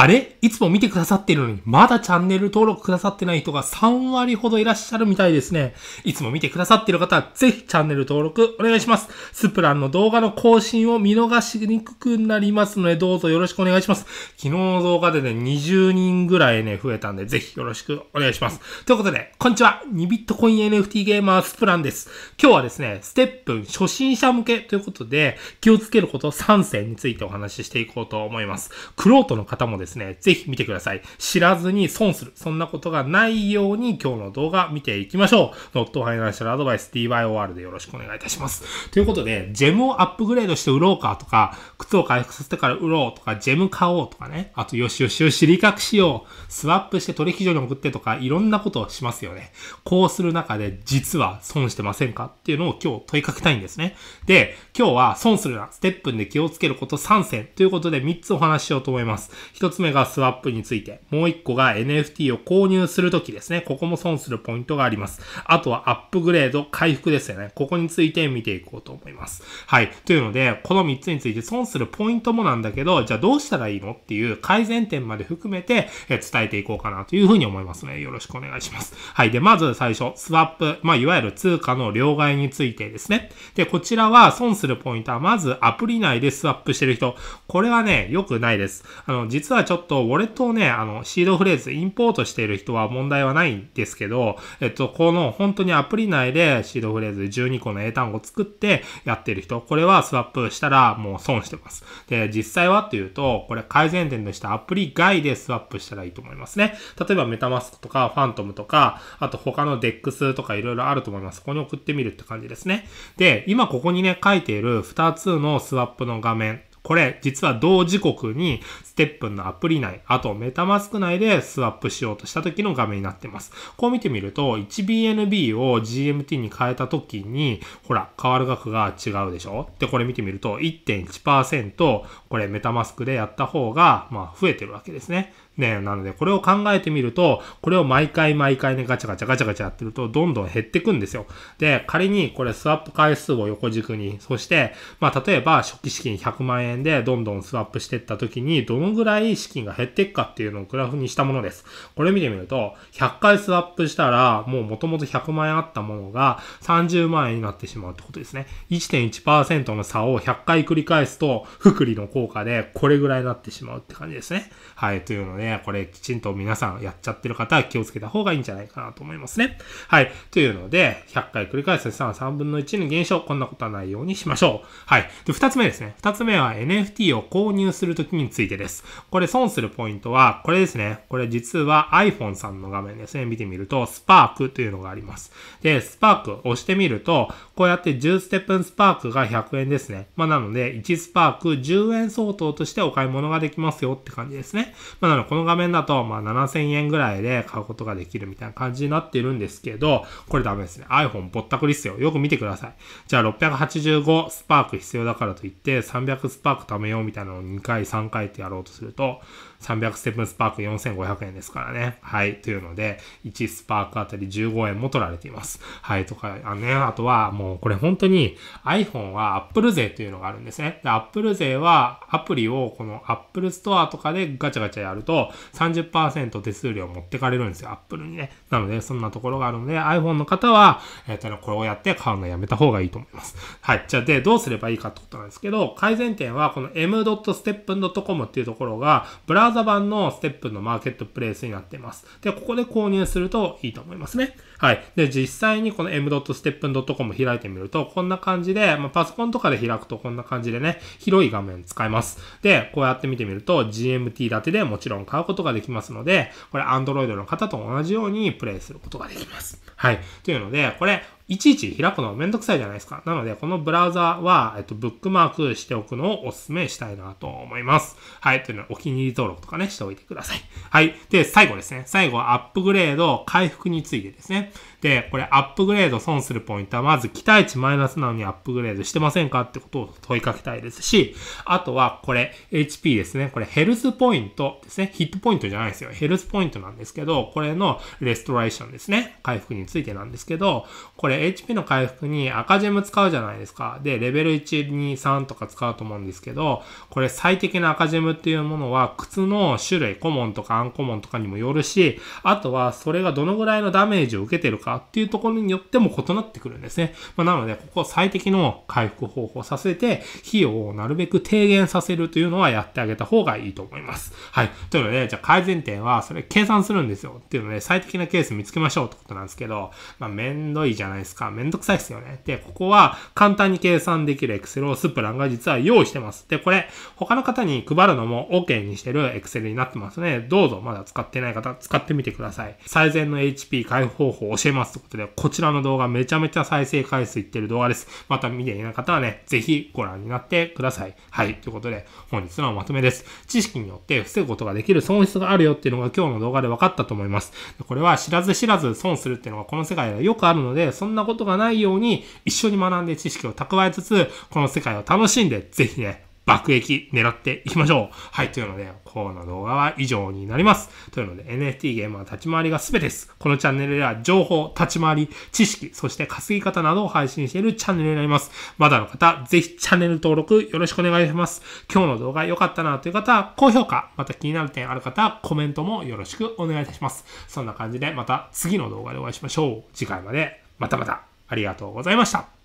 あれいつも見てくださってるのに、まだチャンネル登録くださってない人が3割ほどいらっしゃるみたいですね。いつも見てくださってる方は、ぜひチャンネル登録お願いします。スプランの動画の更新を見逃しにくくなりますので、どうぞよろしくお願いします。昨日の動画でね、20人ぐらいね、増えたんで、ぜひよろしくお願いします。ということで、こんにちは。2ビットコイン NFT ゲーマースプランです。今日はですね、ステップ初心者向けということで、気をつけること3選についてお話ししていこうと思います。クロートの方もですですね、ぜひ見てください。知らずに損する。そんなことがないように今日の動画見ていきましょう。ノットファイナンシャルアドバイス DYOR でよろしくお願いいたします。ということで、ジェムをアップグレードして売ろうかとか、靴を回復させてから売ろうとか、ジェム買おうとかね、あとよしよしよし、理覚しよう、スワップして取引所に送ってとか、いろんなことをしますよね。こうする中で、実は損してませんかっていうのを今日問いかけたいんですね。で、今日は損するな、ステップで気をつけること3選ということで3つお話ししようと思います。1つつ目がスワップについて、もう一個が NFT を購入するときですね。ここも損するポイントがあります。あとはアップグレード、回復ですよね。ここについて見ていこうと思います。はい。というので、この3つについて損するポイントもなんだけど、じゃあどうしたらいいのっていう改善点まで含めて、え伝えていこうかなというふうに思いますね。よろしくお願いします。はい。で、まず最初、スワップ、まあ、いわゆる通貨の両替についてですね。で、こちらは損するポイントは、まずアプリ内でスワップしてる人。これはね、良くないです。あの、実ははちょっと、ウォレットをね、あの、シードフレーズ、インポートしている人は問題はないんですけど、えっと、この本当にアプリ内でシードフレーズ12個の英単語を作ってやってる人、これはスワップしたらもう損してます。で、実際はっていうと、これ改善点としてアプリ外でスワップしたらいいと思いますね。例えばメタマスクとかファントムとか、あと他の DEX とかいろいろあると思います。ここに送ってみるって感じですね。で、今ここにね、書いている2つのスワップの画面これ、実は同時刻に、ステップンのアプリ内、あとメタマスク内でスワップしようとした時の画面になってます。こう見てみると、1BNB を GMT に変えた時に、ほら、変わる額が違うでしょで、これ見てみると、1.1%、これメタマスクでやった方が、まあ、増えてるわけですね。ね、なので、これを考えてみると、これを毎回毎回ね、ガチャガチャガチャガチャやってると、どんどん減ってくんですよ。で、仮にこれスワップ回数を横軸に、そして、まあ、例えば、初期資金100万円でどんどんスワップしていった時に、どのぐらい資金が減っていくかっていうのをグラフにしたものです。これ見てみると、100回スワップしたら、もう元々100万円あったものが30万円になってしまうってことですね。1.1%の差を100回繰り返すと、福利の効果でこれぐらいになってしまうって感じですね。はい、というので、ね、これきちんと皆さんやっちゃってる方は気をつけた方がいいんじゃないかなと思いますね。はい。というので、100回繰り返す3、3分の1の減少、こんなことはないようにしましょう。はい。で、2つ目ですね。2つ目は NFT を購入するときについてです。これ損するポイントは、これですね。これ実は iPhone さんの画面ですね。見てみると、スパークというのがあります。で、スパーク押してみると、こうやって10ステップスパークが100円ですね。まあなので、1スパーク10円相当としてお買い物ができますよって感じですね。まあなので、この画面だと、まあ、7000円ぐらいで買うことができるみたいな感じになってるんですけど、これダメですね。iPhone ぼったくりっすよ。よく見てください。じゃあ685スパーク必要だからといって、300スパーク貯めようみたいなのを2回、3回ってやろうとすると、300ステップスパーク4500円ですからね。はい。というので、1スパークあたり15円も取られています。はい。とか、あのね、あとはもうこれ本当に iPhone は Apple 税というのがあるんですね。で、Apple 税はアプリをこの Apple Store とかでガチャガチャやると30%手数料持ってかれるんですよ。Apple にね。なので、そんなところがあるので、iPhone の方は、えっ、とね、これをやって買うのやめた方がいいと思います。はい。じゃあ、で、どうすればいいかってことなんですけど、改善点はこの m.step.com っていうところが、ブラーザ版のステップのマーケットプレイスになっています。で、ここで購入するといいと思いますね。はい。で、実際にこの m.step.com 開いてみると、こんな感じで、まあ、パソコンとかで開くとこんな感じでね、広い画面使えます。で、こうやって見てみると、GMT 立てでもちろん買うことができますので、これ Android の方と同じようにプレイすることができます。はい。というので、これ、いちいち開くのめんどくさいじゃないですか。なので、このブラウザは、えっと、ブックマークしておくのをお勧めしたいなと思います。はい。というのは、お気に入り登録とかね、しておいてください。はい。で、最後ですね。最後、はアップグレード、回復についてですね。で、これ、アップグレード損するポイントは、まず、期待値マイナスなのにアップグレードしてませんかってことを問いかけたいですし、あとは、これ、HP ですね。これ、ヘルスポイントですね。ヒットポイントじゃないですよ。ヘルスポイントなんですけど、これのレストレーションですね。回復についてなんですけど、これ、HP の回復に赤ジェム使うじゃないですか。で、レベル1、2、3とか使うと思うんですけど、これ最適な赤ジェムっていうものは靴の種類、コモンとかアンコモンとかにもよるし、あとはそれがどのぐらいのダメージを受けてるかっていうところによっても異なってくるんですね。まあ、なので、ここ最適の回復方法させて、費用をなるべく低減させるというのはやってあげた方がいいと思います。はい。というので、じゃあ改善点はそれ計算するんですよっていうので、最適なケース見つけましょうってことなんですけど、まあ、めんどいじゃないですか。ですか。めんどくさいですよね。で、ここは簡単に計算できる Excel をスプランが実は用意してます。で、これ、他の方に配るのも OK にしてる Excel になってますね。どうぞまだ使ってない方、使ってみてください。最善の HP 解放法を教えますということで、こちらの動画めちゃめちゃ再生回数いってる動画です。また見ていない方はね、ぜひご覧になってください。はい。ということで、本日のまとめです。知識によって防ぐことができる損失があるよっていうのが今日の動画で分かったと思います。これは知らず知らず損するっていうのがこの世界ではよくあるので、そんななことがないように、一緒に学んで知識を蓄えつつ、この世界を楽しんで、ぜひね、爆撃狙っていきましょう。はい。というので、この動画は以上になります。というので、NFT ゲームは立ち回りが全てです。このチャンネルでは情報、立ち回り、知識、そして稼ぎ方などを配信しているチャンネルになります。まだの方、ぜひチャンネル登録よろしくお願いします。今日の動画良かったなという方は高評価、また気になる点ある方、はコメントもよろしくお願いいたします。そんな感じで、また次の動画でお会いしましょう。次回まで。またまたありがとうございました。